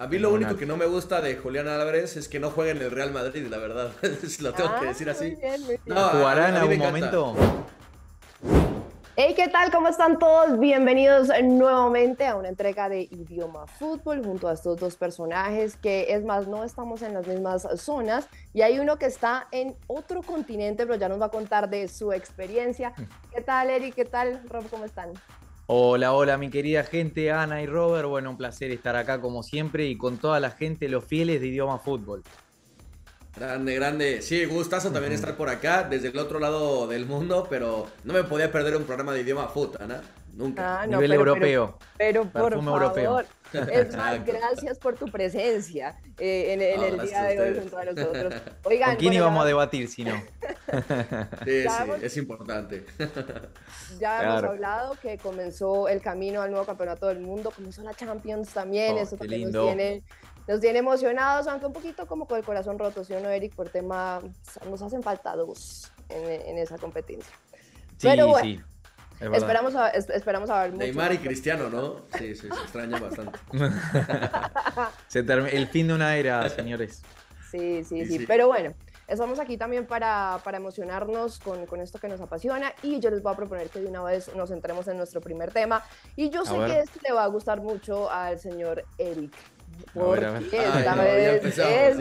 A mí lo único que no me gusta de Julián Álvarez es que no juega en el Real Madrid, la verdad. lo tengo que ah, decir así. No, jugará en algún momento. Hey, ¿qué tal? ¿Cómo están todos? Bienvenidos nuevamente a una entrega de Idioma Fútbol junto a estos dos personajes que es más, no estamos en las mismas zonas y hay uno que está en otro continente, pero ya nos va a contar de su experiencia. Mm. ¿Qué tal, Eric? ¿Qué tal, Rob? ¿Cómo están? Hola, hola, mi querida gente, Ana y Robert. Bueno, un placer estar acá como siempre y con toda la gente, los fieles de Idioma Fútbol. Grande, grande. Sí, gustazo también estar por acá, desde el otro lado del mundo, pero no me podía perder un programa de Idioma Fútbol, Ana. Nunca. Ah, nivel europeo. Pero, por favor, Es más, gracias por tu presencia eh, en, el día de hoy Oigan, ¿Con quién íbamos a debatir si no? es importante. Ya hemos hablado que comenzó el camino al nuevo campeonato del mundo, comenzó la Champions también, oh, eso nos tiene, emocionados, aunque un poquito como con el corazón roto, ¿sí o no, Eric? Por tema, nos hacen falta dos en, esa competencia. Pero esperamos, a, esperamos a ver mucho. Neymar y Cristiano, ¿no? Sí, sí, se extraña bastante. el fin de una era, señores. Sí, sí, sí, Pero bueno, estamos aquí también para, emocionarnos con, esto que nos apasiona y yo les voy a proponer que de una vez nos centremos en nuestro primer tema. Y yo sé que este le va a gustar mucho al señor Eric. Porque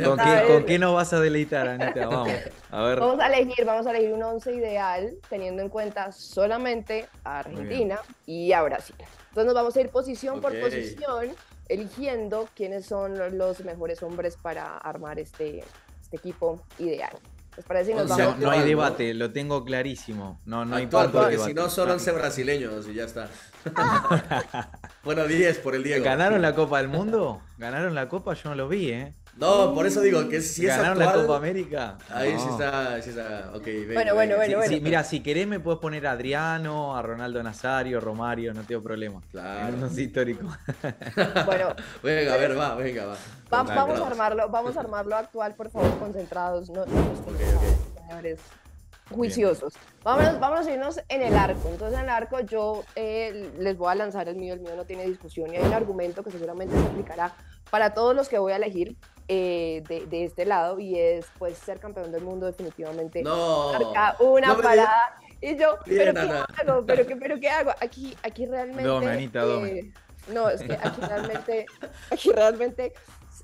¿Con, Qué, ¿Con, nos vas a deleitar, Anita? Vamos, a Vamos a elegir, vamos a elegir un once ideal teniendo en cuenta solamente a Argentina y a Brasil. Entonces vamos a ir posición por posición, eligiendo quiénes son los mejores hombres para armar este, este equipo ideal. Pues no hay debate, lo tengo clarísimo. No, no Actual, porque si no son 11 brasileños y ya está. bueno, 10 por el Diego. ¿Ganaron la Copa del Mundo? ¿Ganaron la Copa? Yo no lo vi, ¿eh? No, por eso digo que si es actual... Ganaron la Copa América. Ahí sí está, sí está. Ok, Bueno, bueno, bueno. bueno. mira, si querés me puedes poner a Adriano, a Ronaldo Nazario, Romario, no tengo problema. Claro. No soy histórico. bueno. venga, a ver, va, venga, va. vamos, a armarlo, vamos a armarlo actual, por favor, concentrados. No, no señores juiciosos. Vámonos, vamos a irnos en el arco. Entonces, en el arco yo eh, les voy a lanzar el mío, el mío no tiene discusión y hay un argumento que seguramente se aplicará para todos los que voy a elegir eh, de, este lado y es pues ser campeón del mundo definitivamente. marca una parada. Y yo, ¿pero qué hago? ¿Pero qué, ¿Pero qué hago? Aquí, aquí realmente... Eh, aquí realmente, aquí realmente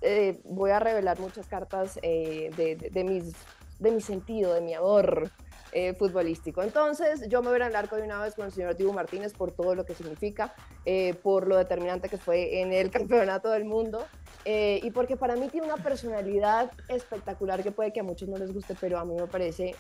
eh, voy a revelar muchas cartas de, de mi sentido, de mi amor eh, futbolístico. Entonces, yo me voy el arco de una vez con el señor Dibu Martínez por todo lo que significa, eh, por lo determinante que fue en el campeonato del mundo eh, y porque para mí tiene una personalidad espectacular que puede que a muchos no les guste, pero a mí me parece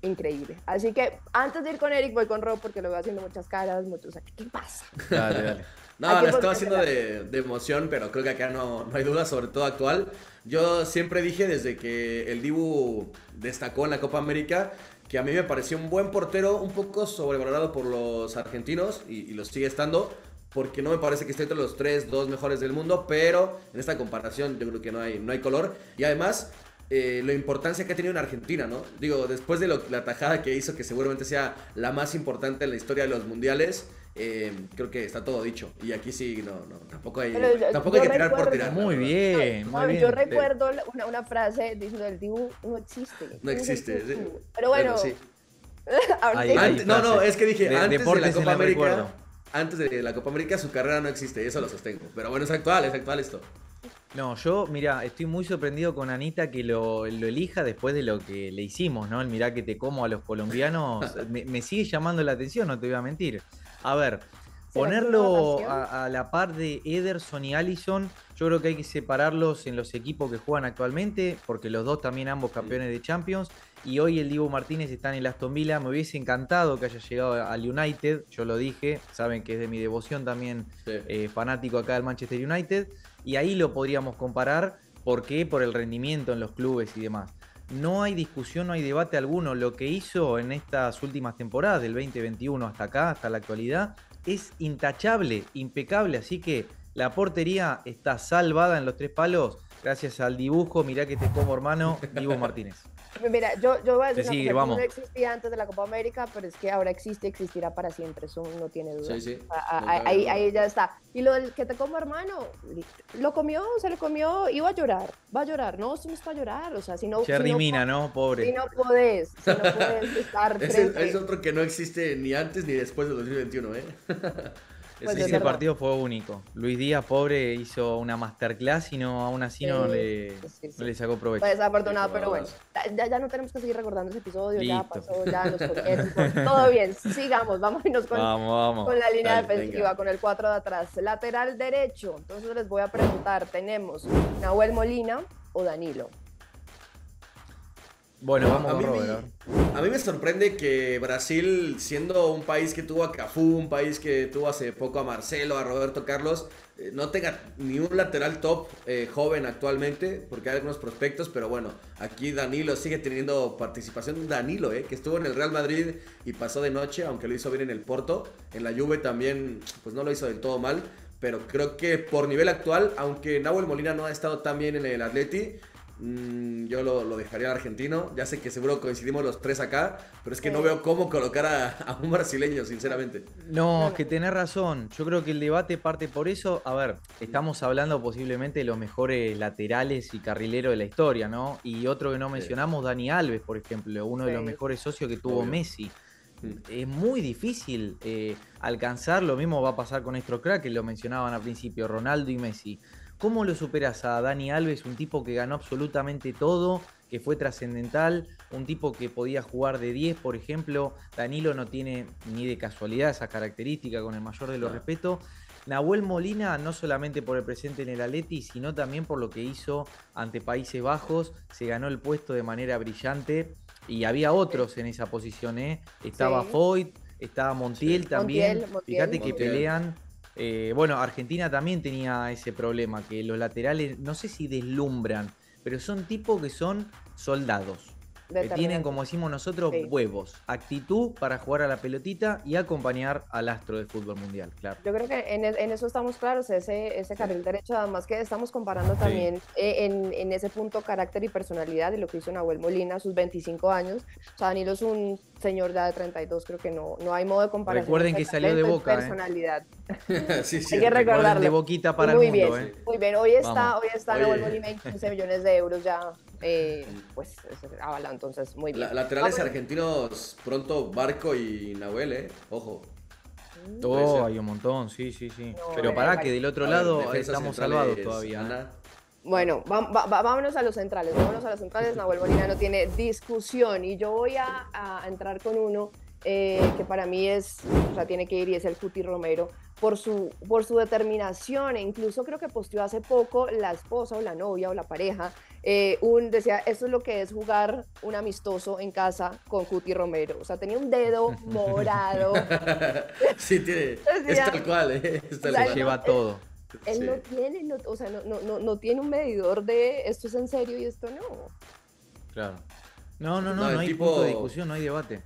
increíble. Así que antes de ir con Eric, voy con Rob porque lo veo haciendo muchas caras, muchos. ¿Qué pasa? Dale, dale. No, la pues, estaba haciendo de, emoción, pero creo que acá no, no, hay duda, sobre todo actual. Yo siempre dije desde que el Dibu destacó en la Copa América que a mí me pareció un buen portero, un poco sobrevalorado por los argentinos y, lo sigue estando, porque no me parece que esté entre los tres, dos mejores del mundo, pero en esta comparación yo creo que no hay, no hay color. Y además, eh, la importancia que ha tenido en Argentina, ¿no? Digo, después de la tajada que hizo, que seguramente sea la más importante en la historia de los mundiales, eh, creo que está todo dicho. Y aquí sí, no, tampoco hay, que tirar por tirar. Muy bien, Yo recuerdo una, frase diciendo: el Dibu no existe. No existe. Pero bueno. antes, no, no, es que dije: de, antes de la Copa América. Antes de la Copa América su carrera no existe, eso lo sostengo. Pero bueno, es actual, es actual esto. No, yo, mira, estoy muy sorprendido con Anita que lo, elija después de lo que le hicimos, ¿no? El mirá que te como a los colombianos. me, me sigue llamando la atención, no te voy a mentir. A ver, ponerlo a, la par de Ederson y Allison, yo creo que hay que separarlos en los equipos que juegan actualmente, porque los dos también ambos campeones de Champions. Y hoy el Divo Martínez está en el Aston Villa. Me hubiese encantado que haya llegado al United, yo lo dije, saben que es de mi devoción también, eh, fanático acá del Manchester United. Y ahí lo podríamos comparar, porque Por el rendimiento en los clubes y demás no hay discusión, no hay debate alguno. Lo que hizo en estas últimas temporadas, del 2021 hasta acá, hasta la actualidad, es intachable, impecable. Así que la portería está salvada en los tres palos. Gracias al dibujo, mirá que te como hermano, Vivo Martínez. Mira, yo, yo a no existía antes de la Copa América, pero es que ahora existe, existirá para siempre, eso no tiene duda. Sí, sí. ahí, ya está. Y lo del que te como hermano, lo comió, se lo comió, iba a llorar, va a llorar, no, se no está a llorar, o sea, si no... si no, Pobre. Si no podés, si no podés estar... es, es otro que no existe ni antes ni después del 2021, ¿eh? Ese, partido fue único. Luis Díaz, pobre, hizo una masterclass y no, aún así no, le, le, sacó provecho. Fue pues, desafortunado, pero bueno, ya, no tenemos que seguir recordando ese episodio, ya pasó, ya los coquetes, todo bien, sigamos, Vamos y nos vamos. con la línea defensiva, con el 4 de atrás. Lateral derecho, entonces les voy a preguntar, tenemos Nahuel Molina o Danilo. Bueno, vamos a, mí, a mí me sorprende que Brasil, siendo un país que tuvo a Cafú, un país que tuvo hace poco a Marcelo, a Roberto Carlos, eh, no tenga ni un lateral top eh, joven actualmente, porque hay algunos prospectos, pero bueno, aquí Danilo sigue teniendo participación. Danilo, eh, que estuvo en el Real Madrid y pasó de noche, aunque lo hizo bien en el Porto. En la Juve también, pues no lo hizo del todo mal, pero creo que por nivel actual, aunque Nahuel Molina no ha estado tan bien en el Atleti, Mm, yo lo, dejaría al argentino. Ya sé que seguro coincidimos los tres acá, pero es que no veo cómo colocar a, un brasileño, sinceramente. No, es que tenés razón. Yo creo que el debate parte por eso. A ver, estamos hablando posiblemente de los mejores laterales y carrileros de la historia, ¿no? Y otro que no mencionamos, Dani Alves, por ejemplo, uno de los mejores socios que tuvo Messi mm. es muy difícil eh, alcanzar. Lo mismo va a pasar con nuestro crack, que lo mencionaban al principio, Ronaldo y Messi. ¿Cómo lo superas a Dani Alves, un tipo que ganó absolutamente todo, que fue trascendental, un tipo que podía jugar de 10, por ejemplo? Danilo no tiene ni de casualidad esa característica, con el mayor de los respetos. Nahuel Molina, no solamente por el presente en el Atleti, sino también por lo que hizo ante Países Bajos, se ganó el puesto de manera brillante y había otros en esa posición, ¿eh? Estaba sí. estaba Montiel también. Fíjate que pelean eh, bueno, Argentina también tenía ese problema, que los laterales, no sé si deslumbran, pero son tipos que son soldados. Que tienen, como decimos nosotros, huevos, actitud para jugar a la pelotita y acompañar al astro del fútbol mundial, claro. Yo creo que en, e, eso estamos claros, ese, ese carril derecho, además que estamos comparando también eh, en, ese punto carácter y personalidad de lo que hizo Nahuel Molina a sus 25 años. O Danilo es un señor de 32, creo que no, no hay modo de comparar Recuerden que salió de boca. ¿eh? Personalidad sí, sí, Hay que recordarlo. De boquita para muy bien, ¿eh? Muy bien, hoy está, Nahuel hoy está 15 millones de euros ya, eh, pues entonces muy bien. laterales argentinos, pronto Barco y Nahuel, eh, ojo. Oh, hay un montón, sí, sí, sí. Pero para que del otro lado estamos salvados todavía. ¿eh? Bueno, vámonos a los centrales, vámonos a los centrales. Nahuel Molina no tiene discusión y yo voy a, entrar con uno eh, que para mí es, o sea, tiene que ir y es el Cuti Romero por su, por su determinación, e incluso creo que posteó hace poco la esposa o la novia o la pareja, eh, un, decía, esto es lo que es jugar un amistoso en casa con Cuti Romero. O sea, tenía un dedo morado. sí, tiene, es tal cual, eh, lleva todo. Él no tiene, o sea, no, no, tiene un medidor de esto es en serio y esto no. Claro. No, no, no, no, hay punto de discusión, no hay debate.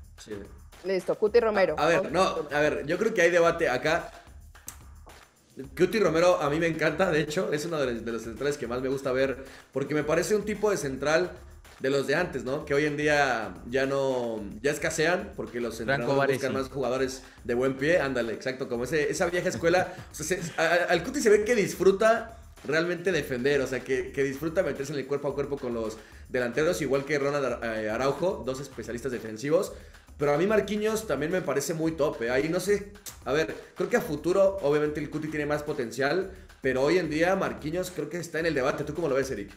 Listo, Cuti Romero. a ver, no, a ver, yo creo que hay debate acá. Cuti Romero a mí me encanta, de hecho, es uno de los, centrales que más me gusta ver, porque me parece un tipo de central de los de antes, ¿no? Que hoy en día ya no, ya escasean, porque los centrales buscan más jugadores de buen pie, ándale, exacto, como ese, esa vieja escuela, o sea, pues al Cuti se ve que disfruta realmente defender, o sea, que, que, disfruta meterse en el cuerpo a cuerpo con los delanteros, igual que Ronald eh, Araujo, dos especialistas defensivos, pero a mí Marquinhos también me parece muy tope, eh. ahí no sé... A ver, creo que a futuro, obviamente, el Cuti tiene más potencial, pero hoy en día Marquinhos creo que está en el debate. ¿Tú cómo lo ves, Eric?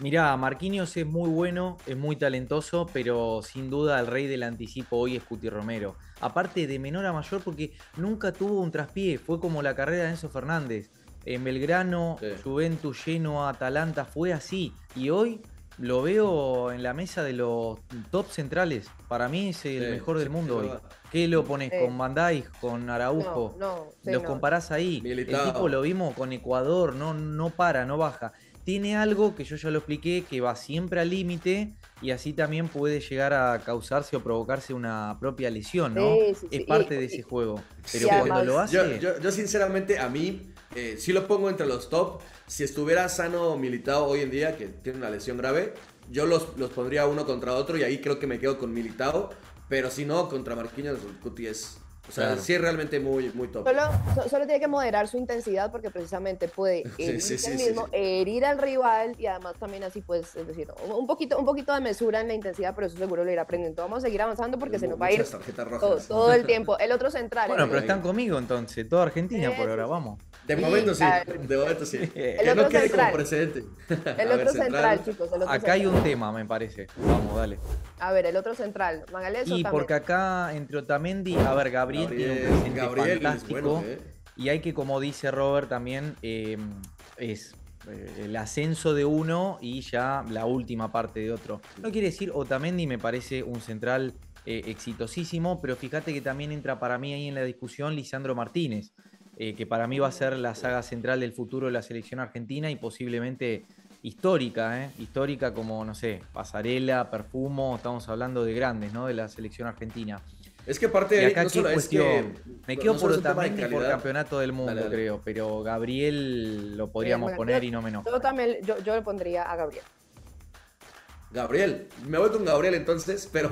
Mirá, Marquinhos es muy bueno, es muy talentoso, pero sin duda el rey del anticipo hoy es Cuti Romero. Aparte de menor a mayor, porque nunca tuvo un traspié, fue como la carrera de Enzo Fernández. En Belgrano, Juventus, Genoa, Atalanta, fue así. Y hoy lo veo en la mesa de los top centrales. Para mí es el mejor del mundo hoy. ¿Qué lo pones con Bandai, con Araujo? los comparás ahí. El tipo lo vimos con Ecuador, no, no para, no baja. Tiene algo que yo ya lo expliqué, que va siempre al límite y así también puede llegar a causarse o provocarse una propia lesión, ¿no? es parte de ese juego. Pero cuando lo hace. yo, sinceramente, a mí eh, sí lo pongo entre los top. Si estuviera sano militado hoy en día, que tiene una lesión grave, yo los, los pondría uno contra otro y ahí creo que me quedo con militado Pero si no, contra Marquinhos, Cuti es o sea, sí es realmente muy, muy top. Solo, solo, tiene que moderar su intensidad porque precisamente puede herir, sí, mismo, herir al rival y además también así, pues, es decir, un poquito, un poquito de mesura en la intensidad, pero eso seguro lo irá aprendiendo. Vamos a seguir avanzando porque se nos va a ir todo, el tiempo. El otro central. Bueno, pero están conmigo entonces, toda Argentina por ahora, vamos. De momento sí, de momento sí. que no quede central. como precedente. El otro central, chicos. El otro acá hay un tema, me parece. Vamos, dale. A ver, el otro central. Y porque acá, entre Otamendi, a ver, Gabriel, tiene un presente fantástico. ¿eh? Y hay que, como dice Robert también, eh, es eh, el ascenso de uno y ya la última parte de otro. No quiere decir Otamendi me parece un central exitosísimo, pero fíjate que también entra para mí ahí en la discusión Lisandro Martínez, eh, que para mí va a ser la saga central del futuro de la selección argentina y posiblemente histórica, ¿eh? histórica como, no sé, pasarela, perfumo, estamos hablando de grandes, ¿no? De la selección argentina. Es que parte de acá no es me quedo por Otamendi por campeonato del mundo, creo, pero Gabriel lo podríamos poner y no menos. Yo yo, le pondría a Gabriel. Gabriel, me voy con Gabriel entonces, pero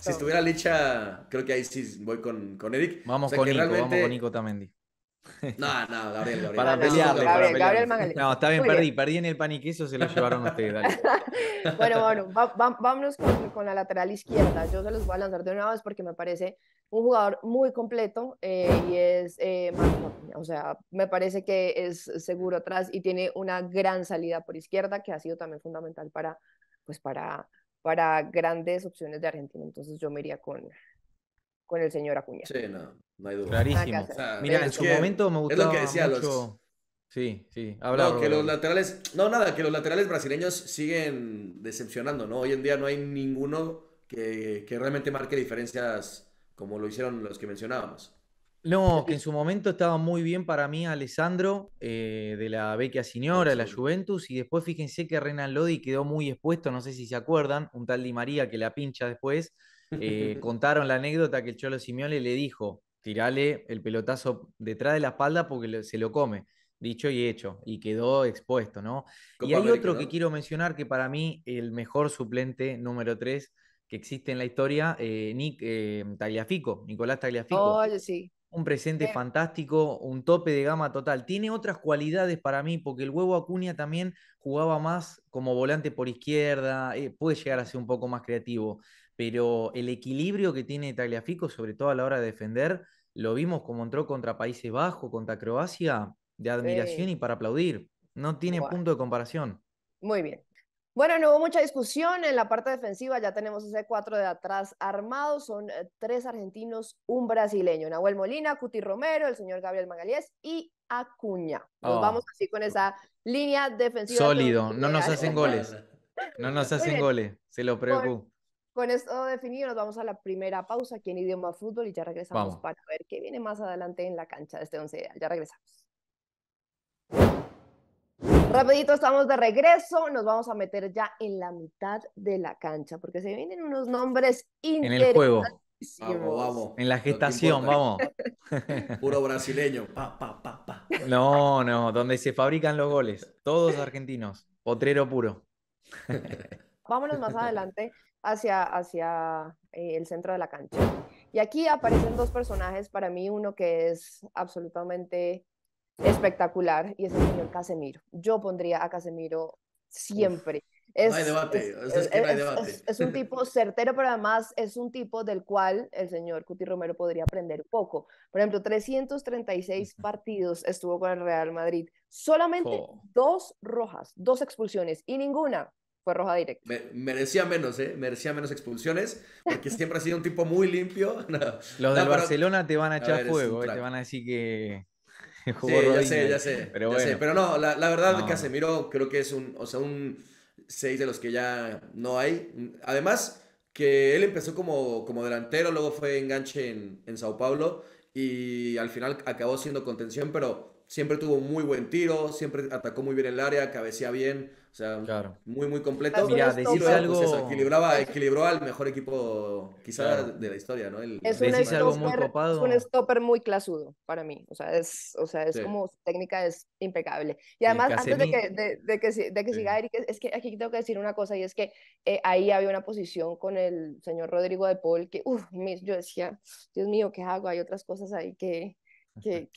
si estuviera lecha creo que ahí sí voy con, con Eric. Vamos con Nico, vamos con Nico Tamendi. No, no, Gabriel, Gabriel. Para pelearle, para pelearle. No, está bien, perdí, perdí en el eso se lo llevaron ustedes, bueno, bueno, vámonos con, la lateral izquierda. Yo se los voy a lanzar de una vez porque me parece un jugador muy completo eh, y es eh, O sea, me parece que es seguro atrás y tiene una gran salida por izquierda que ha sido también fundamental para, pues para, para grandes opciones de Argentina. Entonces yo me iría con, con el señor Acuña. Sí, no, no hay duda. Clarísimo. Mira, en su momento me gustaba es lo que decía mucho... Sí, sí, No, que los laterales, no, nada, que los laterales brasileños siguen decepcionando, ¿no? Hoy en día no hay ninguno que, realmente marque diferencias como lo hicieron los que mencionábamos. No, que en su momento estaba muy bien para mí Alessandro eh, de la Vecchia Signora, de la Juventus, y después fíjense que Renan Lodi quedó muy expuesto, no sé si se acuerdan, un tal Di María que la pincha después, eh, contaron la anécdota que el Cholo Simeone le dijo, tirale el pelotazo detrás de la espalda porque se lo come. Dicho y hecho, y quedó expuesto, ¿no? y hay otro que quiero mencionar que para mí el mejor suplente número 3 que existe en la historia, eh, Nick eh, Tagliafico, Nicolás Tagliafico. Un presente fantástico, un tope de gama total. Tiene otras cualidades para mí, porque el huevo Acuña también jugaba más como volante por izquierda, puede llegar a ser un poco más creativo pero el equilibrio que tiene Tagliafico, sobre todo a la hora de defender, lo vimos como entró contra Países Bajos, contra Croacia, de admiración y para aplaudir. No tiene punto de comparación. Muy bien. Bueno, no hubo mucha discusión en la parte defensiva, ya tenemos ese cuatro de atrás armados, son eh, tres argentinos, un brasileño, Nahuel Molina, Cuti Romero, el señor Gabriel Magalhães y Acuña. Nos oh. vamos así con esa línea defensiva. Sólido, no nos hacen goles. No nos hacen goles, se lo preocupo. Con esto definido, nos vamos a la primera pausa aquí en Idioma Fútbol y ya regresamos para ver qué viene más adelante en la cancha de este once Ya regresamos. Rapidito estamos de regreso, nos vamos a meter ya en la mitad de la cancha porque se vienen unos nombres En el juego. Vamos, vamos. En la gestación, vamos. Puro brasileño. Pa, pa, pa, no, no, donde se fabrican los goles. Todos argentinos. Potrero puro. Vámonos más adelante hacia, hacia eh, el centro de la cancha. Y aquí aparecen dos personajes, para mí uno que es absolutamente espectacular y es el señor Casemiro. Yo pondría a Casemiro siempre. Es, no hay debate, es, un tipo certero, pero además es un tipo del cual el señor Cuti Romero podría aprender poco. Por ejemplo, 336 partidos estuvo con el Real Madrid, solamente dos rojas, dos expulsiones y ninguna fue roja directa. merecía menos, ¿eh? Merecía menos expulsiones, porque siempre ha sido un tipo muy limpio. Los del Barcelona te van a echar fuego, ¿eh? te van a decir que... sí, ya sé, ya sé. Pero, no, la, verdad, que Casemiro creo que es un, o sea, 6 de los que ya no hay. Además, que él empezó como, como delantero, luego fue enganche en, Sao Paulo y al final acabó siendo contención, pero siempre tuvo muy buen tiro, siempre atacó muy bien el área, Cabecía bien. O sea, muy, muy completo. Mira, decís algo... Pues equilibraba, equilibró al mejor equipo quizá de la historia, ¿no? El... Es, un stopper, muy es un stopper muy clasudo para mí. O sea, es, o sea, es como su técnica es impecable. Y además, antes de que, de, que, de que siga Eric, es que aquí tengo que decir una cosa y es que eh, ahí había una posición con el señor Rodrigo de Paul que, uff, yo decía, Dios mío, ¿qué hago? Hay otras cosas ahí que, que,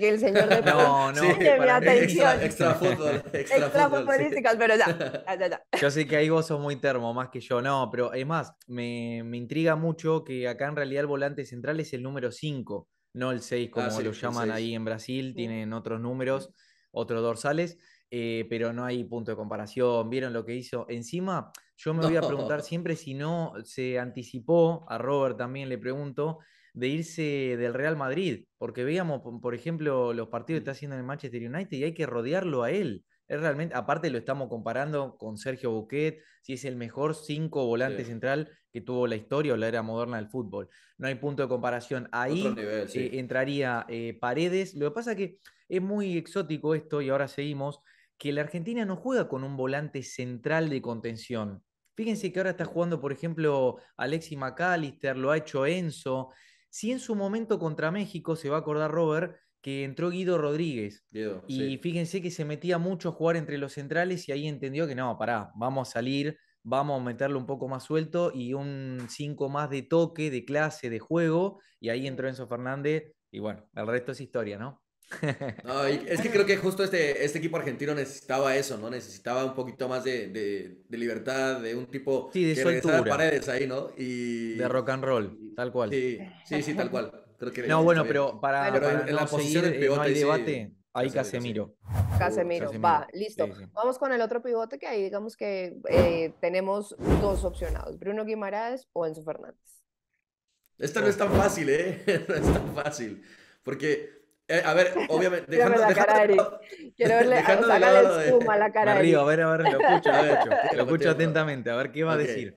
el señor No, no, Extra, extra, pero ya, Yo sé que ahí vos sos muy termo, más que yo, no, pero es más, me, intriga mucho que acá en realidad el volante central es el número 5, no el 6, ah, como lo llaman ahí en Brasil, tienen otros números, otros dorsales. Eh, pero no hay punto de comparación. ¿Vieron lo que hizo? Encima, yo me voy a preguntar siempre si no se anticipó, a Robert también le pregunto, de irse del Real Madrid, porque veíamos, por ejemplo, los partidos que está haciendo el Manchester United y hay que rodearlo a él. Es realmente, aparte lo estamos comparando con Sergio Buquet si es el mejor cinco volante central que tuvo la historia o la era moderna del fútbol. No hay punto de comparación. Ahí eh, entraría eh, Paredes. Lo que pasa es que es muy exótico esto, y ahora seguimos, que la Argentina no juega con un volante central de contención. Fíjense que ahora está jugando, por ejemplo, Alexis McAllister, lo ha hecho Enzo, si en su momento contra México, se va a acordar Robert, que entró Guido Rodríguez. y fíjense que se metía mucho a jugar entre los centrales y ahí entendió que no, pará, vamos a salir, vamos a meterlo un poco más suelto y un 5 más de toque, de clase, de juego. Y ahí entró Enzo Fernández y bueno, el resto es historia, ¿no? es que creo que justo este, este equipo argentino necesitaba eso, ¿no? Necesitaba un poquito más de, de, libertad, de un tipo de paredes ahí, ¿no? de rock and roll tal cual. Sí, sí, tal cual. no, bueno, pero para, en la posición seguir, eh, pivote, no hay debate, ahí Casemiro. Casemiro. va, listo. Vamos con el otro pivote que ahí digamos que eh, tenemos dos opcionados, Bruno Guimaraes o Enzo Fernández. Esta no es tan fácil, ¿eh? No es tan fácil. Porque, eh, a ver, obviamente... Dejando, la cara de Quiero verle, de la cara Arriba, a ver, a ver, lo escucho, lo escucho atentamente, a ver qué va a decir.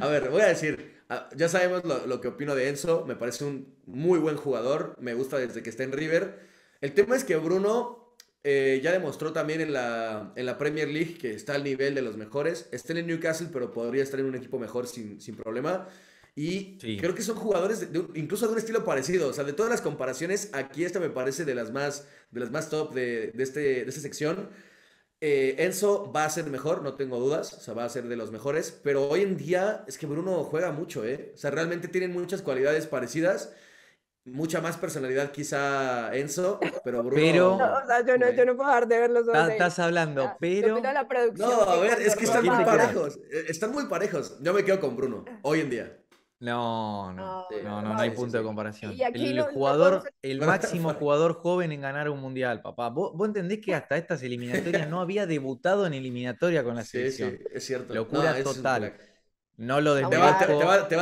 A ver, voy a decir... Ah, ya sabemos lo, lo, que opino de Enzo, me parece un muy buen jugador, me gusta desde que está en River. El tema es que Bruno eh, ya demostró también en la, en la, Premier League que está al nivel de los mejores. Está en el Newcastle, pero podría estar en un equipo mejor sin, sin problema. Y creo que son jugadores de, incluso de un estilo parecido. O sea, de todas las comparaciones, aquí esta me parece de las más, de las más top de, de este, esta sección. Eh, Enzo va a ser mejor, no tengo dudas, o sea, va a ser de los mejores, pero hoy en día es que Bruno juega mucho, ¿eh? O sea, realmente tienen muchas cualidades parecidas, mucha más personalidad quizá Enzo, pero Bruno... yo no, no puedo dejar de ver Estás, hablando, pero... no, a ver, es que están muy parejos, eh, están muy parejos, yo me quedo con Bruno, hoy en día. No, no, ah, no, no, hay punto de comparación. El jugador, el máximo jugador joven en ganar un mundial, papá. ¿Vos, entendés que hasta estas eliminatorias no había debutado en eliminatoria con la selección. es cierto. Locura total. No lo Te, va,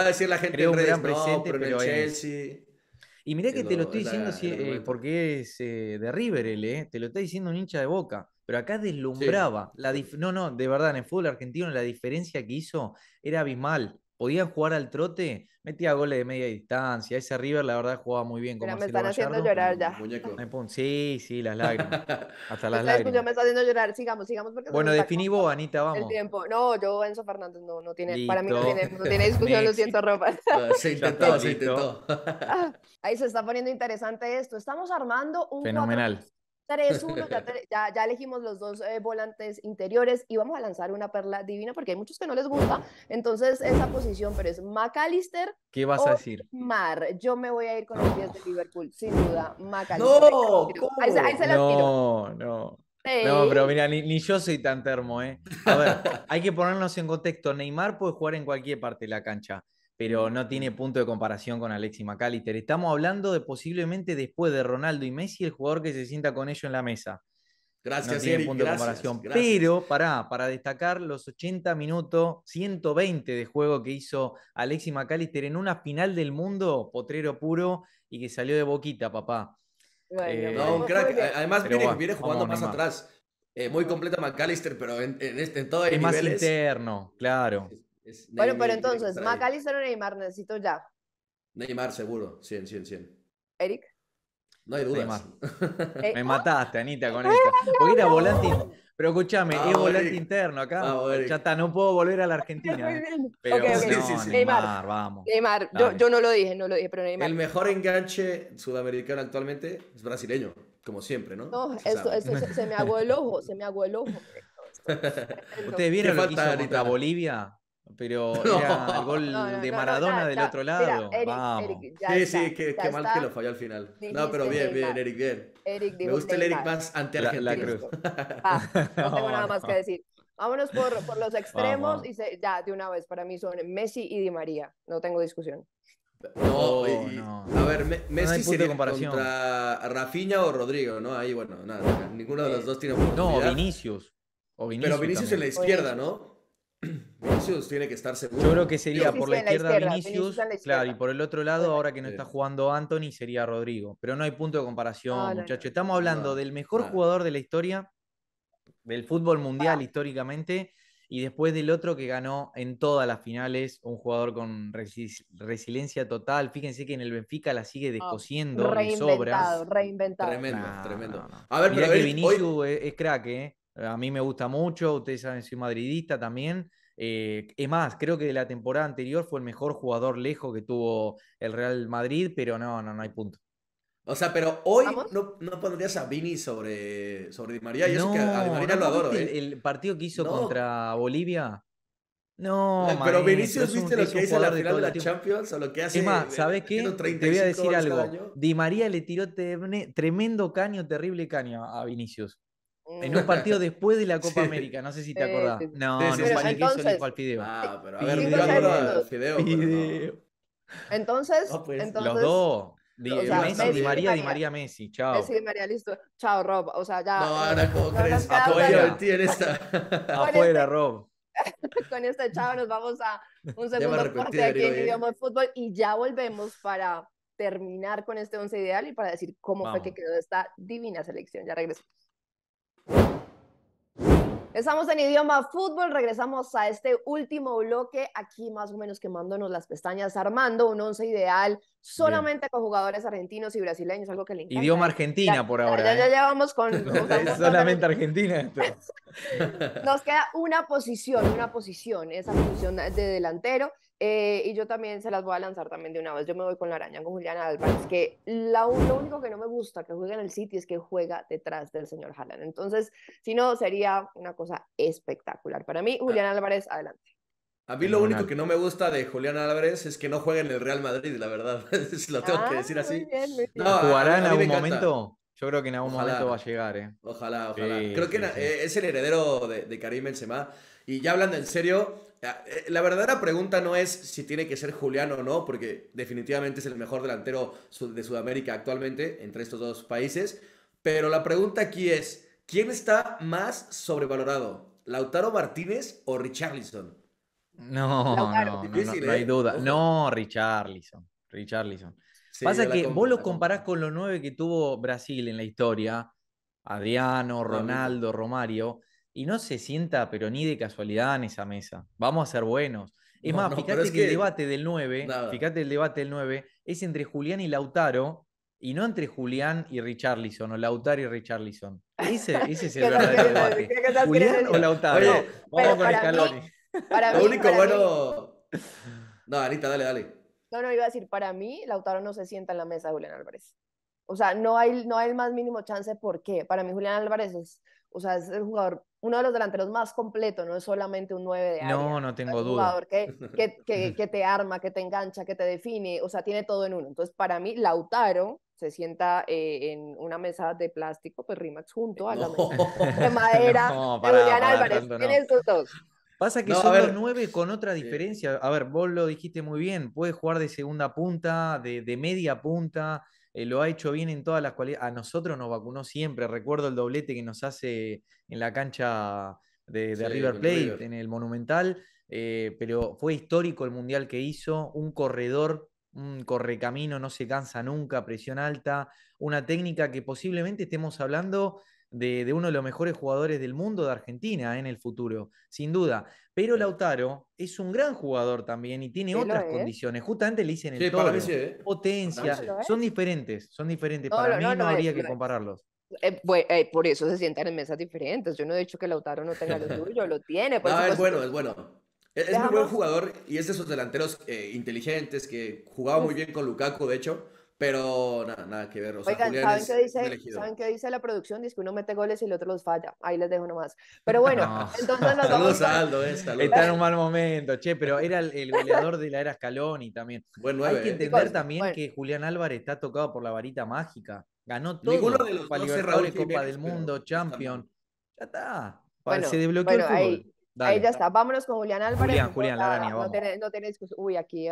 a decir la gente en redes, no, pero, Y mirá que te lo estoy diciendo eh, porque es eh, de River eh, te lo está diciendo un hincha de boca. Pero acá deslumbraba. no, no, de verdad, en el fútbol argentino la diferencia que hizo era abismal podía jugar al trote, metía goles de media distancia. Ese River, la verdad, jugaba muy bien. Como me están haciendo llorar ya. Sí, sí, las lágrimas. Hasta las lágrimas. me está haciendo llorar. Sigamos, sigamos. bueno, definí vos, Anita, vamos. El tiempo. No, yo, Enzo Fernández, no, no tiene, para mí no tiene, discusión, lo siento, ropa. Ah, se intentó, se intentó. Ahí se está poniendo interesante esto. Estamos armando un Fenomenal. 3-1, ya, ya, elegimos los dos eh, volantes interiores y vamos a lanzar una perla divina porque hay muchos que no les gusta. Entonces, esa posición, pero es McAllister. ¿Qué vas o a decir? Mar. Yo me voy a ir con los 10 de Liverpool, sin duda. McAllister. No, no, No, pero mira, ni, ni, yo soy tan termo, ¿eh? A ver, hay que ponernos en contexto. Neymar puede jugar en cualquier parte de la cancha pero no tiene punto de comparación con Alexis McAllister. Estamos hablando de posiblemente después de Ronaldo y Messi, el jugador que se sienta con ellos en la mesa. Gracias, no tiene punto de comparación. Pero para para destacar los 80 minutos, 120 de juego que hizo Alexis McAllister en una final del mundo, potrero puro, y que salió de boquita, papá. Eh, no, un crack. Además, viene, jugando más atrás. Eh, muy completa McAllister, pero en, este, en todo Es más interno, claro bueno, pero entonces, McAllister o Neymar, necesito ya. Neymar, seguro, 100, 100, 100. ¿Eric? No hay duda Neymar. Eh, me ah. mataste, Anita, con esto. Porque era volante. Pero escúchame, es volante interno acá. ya está, no puedo volver a la Argentina. ¿eh? Pero okay, Neymar, vamos. Neymar, yo, yo, no lo dije, no lo dije, pero Neymar. El mejor enganche sudamericano actualmente es brasileño, como siempre, ¿no? No, eso, se, me aguó el ojo, se me aguó el ojo. ¿Ustedes vieron lo que hizo Bolivia? Pero era el gol de Maradona del otro lado. Vamos. sí, sí, qué, mal que lo falló al final. no, pero bien, bien, Eric, bien. Me gusta el Eric más ante la, cruz. Ah, no tengo nada más que decir. Vámonos por, por los extremos y ya, de una vez, para mí son Messi y Di María. No tengo discusión. No, oh, a ver, Messi sería comparación. contra Rafinha o Rodrigo, ¿no? Ahí, bueno, nada, ninguno de los eh, dos tiene oportunidad. No, Vinicius. O Vinicius pero Vinicius en la izquierda, pues, ¿no? Vinicius tiene que estar seguro. Yo creo que sería por la izquierda, Vinicius, claro, y por el otro lado, ahora que no está jugando Anthony, sería Rodrigo. Pero no hay punto de comparación, ah, muchachos. Estamos hablando ah, del mejor ah. jugador de la historia, del fútbol mundial históricamente, y después del otro que ganó en todas las finales, un jugador con resiliencia total. Fíjense que en el Benfica la sigue descosiendo, reinventado, Reinventado, Tremendo, tremendo. A ver, Vinicius es crack, ¿eh? Eh, a mí me gusta mucho, ustedes saben, soy madridista también. Eh, es más, creo que de la temporada anterior fue el mejor jugador lejos que tuvo el Real Madrid, pero no, no, no hay punto. O sea, pero hoy no, no, pondrías a Vini sobre, sobre Di María. Yo es que a Di María lo adoro. ¿eh? El, partido que hizo contra Bolivia. No, pero Vinicius, ¿viste lo que hizo la final de la Champions? O lo que hace, es más, ¿sabes qué? Te voy a decir algo. Di María le tiró tremendo caño, terrible caño a Vinicius. En mm. un partido después de la Copa América, no sé si te acordás. no, no, no eso partido. Ah, pero a ver, digamos Fideo. No. Entonces, entonces, los dos. Di, María, Di María, Messi, chao. Messi, Di María, listo. Chao, Rob. O sea, ya. No, ahora como crees. Afuera, Afuera, Rob. Con este, este chavo nos vamos a un segundo corte aquí en Idioma de Fútbol y ya volvemos para terminar con este once ideal y para decir cómo fue que quedó esta divina selección. Ya regresamos. Estamos en idioma fútbol, regresamos a este último bloque, aquí más o menos quemándonos las pestañas, armando un once ideal solamente con jugadores argentinos y brasileños, algo que le encanta. Idioma Argentina por ahora. Ya, ¿eh? ya, ya con... solamente Argentina. Nos queda una posición, una posición, esa posición de delantero. Eh, y yo también se las voy a lanzar también de una vez. Yo me voy con la araña, con Julián Álvarez, que la, lo único que no me gusta que juegue en el City es que juega detrás del señor Haaland. Entonces, si no, sería una cosa espectacular. Para mí, Julián Álvarez, adelante. A mí lo único que no me gusta de Julián Álvarez es que no juegue en el Real Madrid, la verdad. lo tengo que ah, decir así. ¿Jugará en algún momento? Yo creo que en algún momento va a llegar, ¿eh? Ojalá, ojalá. creo que eh, es el heredero de, de, Karim Benzema. Y ya hablando en serio, eh, eh, la verdadera pregunta no es si tiene que ser Julián o no, porque definitivamente es el mejor delantero de Sudamérica actualmente entre estos dos países. Pero la pregunta aquí es, ¿quién está más sobrevalorado? ¿Lautaro Martínez o Richarlison? No, no, no, hay ¿eh? duda. No, Richarlison. Richarlison. Pasa que vos los comparás con los nueve que tuvo Brasil en la historia, Adriano, Ronaldo, Romario, y no se sienta, pero ni de casualidad en esa mesa. Vamos a ser buenos. Es más, fíjate que, el debate del 9, fíjate el debate del 9, es entre Julián y Lautaro, y no entre Julián y Richarlison, o Lautaro y Richarlison. Ese, es el verdadero debate. Julián o Lautaro. vamos con escalones para lo único bueno. No, Anita, dale, dale. No, no, iba a decir, para mí, Lautaro no se sienta en la mesa de Julián Álvarez. O sea, no hay, no hay el más mínimo chance. porque Para mí, Julián Álvarez es, o sea, es el jugador, uno de los delanteros más completo, no es solamente un 9 de área. No, no tengo un duda. que, que, que, te arma, que te engancha, que te define, o sea, tiene todo en uno. Entonces, para mí, Lautaro se sienta eh, en una mesa de plástico, pues Rimax junto a la mesa de madera de Julián Álvarez. Tiene dos. Pasa que son los nueve con otra diferencia. A ver, vos lo dijiste muy bien, puede jugar de segunda punta, de, media punta, eh, lo ha hecho bien en todas las cualidades. A nosotros nos vacunó siempre, recuerdo el doblete que nos hace en la cancha de, River Plate, en el Monumental, eh, pero fue histórico el mundial que hizo, un corredor, un correcamino, no se cansa nunca, presión alta, una técnica que posiblemente estemos hablando de, uno de los mejores jugadores del mundo de Argentina en el futuro, sin duda. Pero Lautaro es un gran jugador también y tiene otras condiciones. Justamente le dicen el sí, ¿eh? potencia, son diferentes, son diferentes. para mí no, habría que compararlos. Eh, pues, eh, por eso se sientan en mesas diferentes. Yo no he dicho que Lautaro no tenga lo tuyo, lo tiene. es bueno, es bueno. E, es, un buen jugador y es de esos delanteros inteligentes que jugaba muy bien con Lukaku, de hecho pero nada, nada que ver. O sea, Oigan, ¿saben qué, dice, ¿saben qué dice la producción? Dice que uno mete goles y el otro los falla. Ahí les dejo nomás. Pero bueno, entonces nos vamos. Aldo, eh, Está en un mal momento, che, pero era el, goleador de la era Scaloni también. Hay que eh. entender también que Julián Álvarez está tocado por la varita mágica. Ganó todo. Ninguno de los Copa Copa del Mundo, Champion. Ya está. se desbloqueó el Ahí ya está. Vámonos con Julián Álvarez. Julián, Julián, la, No tenés, no uy, aquí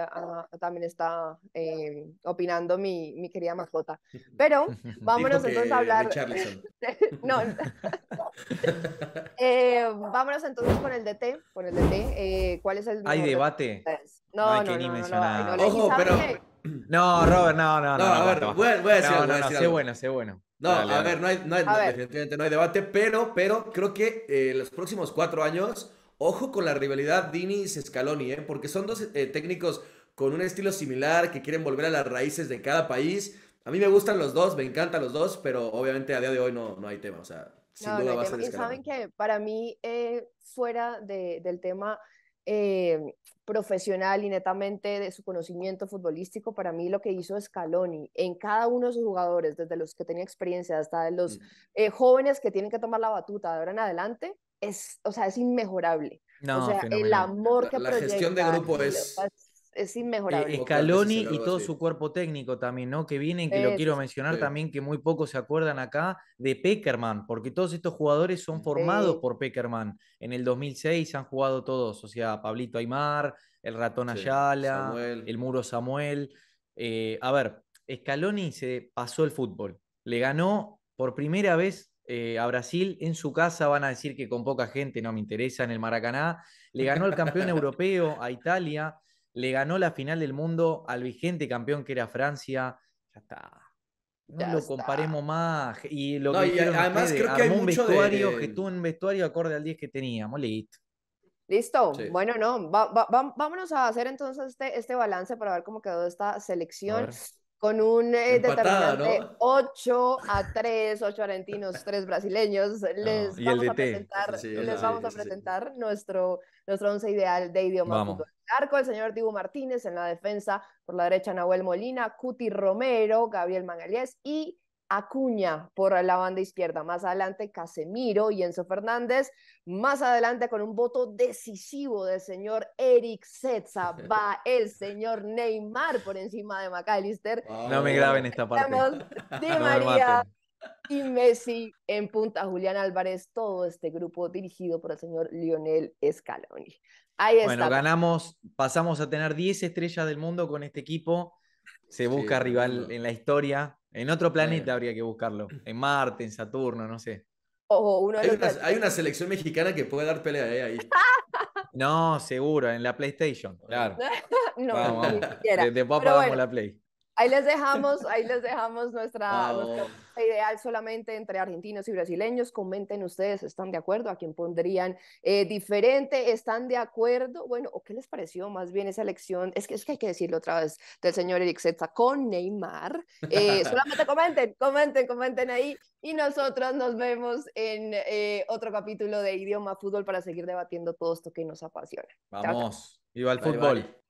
también está opinando mi, mi, querida Majota, Pero vámonos entonces a hablar. no. eh, vámonos entonces con el DT. Con el DT. Eh, ¿Cuál es el. Hay debate. No, no, no, no, Ojo, pero. No, Robert, no, no, no. No, a ver, voy a, decir, sé bueno, sé bueno. No, a ver, no hay, no hay definitivamente no hay debate, pero, pero creo que eh, los próximos cuatro años, ojo con la rivalidad Dini y Scaloni, ¿eh? porque son dos eh, técnicos con un estilo similar que quieren volver a las raíces de cada país. A mí me gustan los dos, me encantan los dos, pero obviamente a día de hoy no, no hay tema, o sea, sin duda va a ser Y saben que para mí, eh, fuera de, del tema, profesional y netamente de su conocimiento futbolístico, para mí lo que hizo Scaloni en cada uno de sus jugadores, desde los que tenía experiencia hasta los mm. eh, jóvenes que tienen que tomar la batuta de ahora en adelante, es, o sea, es inmejorable. No, o sea, el amor que la, la gestión de grupo es es eh, inmejorable. Scaloni y todo su cuerpo técnico también, ¿no? Que vienen, que lo quiero mencionar también, que muy pocos se acuerdan acá de Peckerman, porque todos estos jugadores son mm. formados por Peckerman. En el 2006 han jugado todos, o sea, Pablito Aymar, el ratón Ayala, el muro Samuel. Eh, a ver, Scaloni se pasó el fútbol, le ganó por primera vez eh, a Brasil en su casa, van a decir que con poca gente, no me interesa, en el Maracaná, le ganó el campeón europeo a Italia, le ganó la final del mundo al vigente campeón que era Francia. Ya está. No lo comparemos más. Y lo no, que además creo que hay un mucho vestuario, de... vestuario acorde al 10 que teníamos. Listo. Listo. Bueno, no. vámonos a hacer entonces este, este balance para ver cómo quedó esta selección con un eh, determinante ocho 8 a 3, 8 argentinos, 3 brasileños. Les vamos a presentar, les vamos a presentar nuestro, nuestro once ideal de idioma Arco, el señor Dibu Martínez en la defensa, por la derecha Nahuel Molina, Cuti Romero, Gabriel Mangalés y Acuña por la banda izquierda, más adelante Casemiro y Enzo Fernández, más adelante con un voto decisivo del señor Eric Setza va el señor Neymar por encima de McAllister. No me graben esta parte. De María y Messi en punta, Julián Álvarez, todo este grupo dirigido por el señor Lionel Scaloni. Ahí está. Bueno, ganamos, pasamos a tener 10 estrellas del mundo con este equipo. Se busca rival en la historia, en otro planeta habría que buscarlo. En Marte, en Saturno, no sé. hay, una, selección mexicana que puede dar pelea eh, ahí. no, seguro, en la PlayStation, claro. no, Vamos, la Play. Ahí les dejamos, ahí les dejamos nuestra, ah, idea solamente entre argentinos y brasileños. Comenten ustedes, ¿están de acuerdo? ¿A quién pondrían eh, diferente? ¿Están de acuerdo? Bueno, qué les pareció más bien esa elección? Es que, es que hay que decirlo otra vez del señor Eric Zeta con Neymar. Eh, solamente comenten, comenten, comenten ahí. Y nosotros nos vemos en eh, otro capítulo de Idioma Fútbol para seguir debatiendo todo esto que nos apasiona. Vamos, viva el fútbol.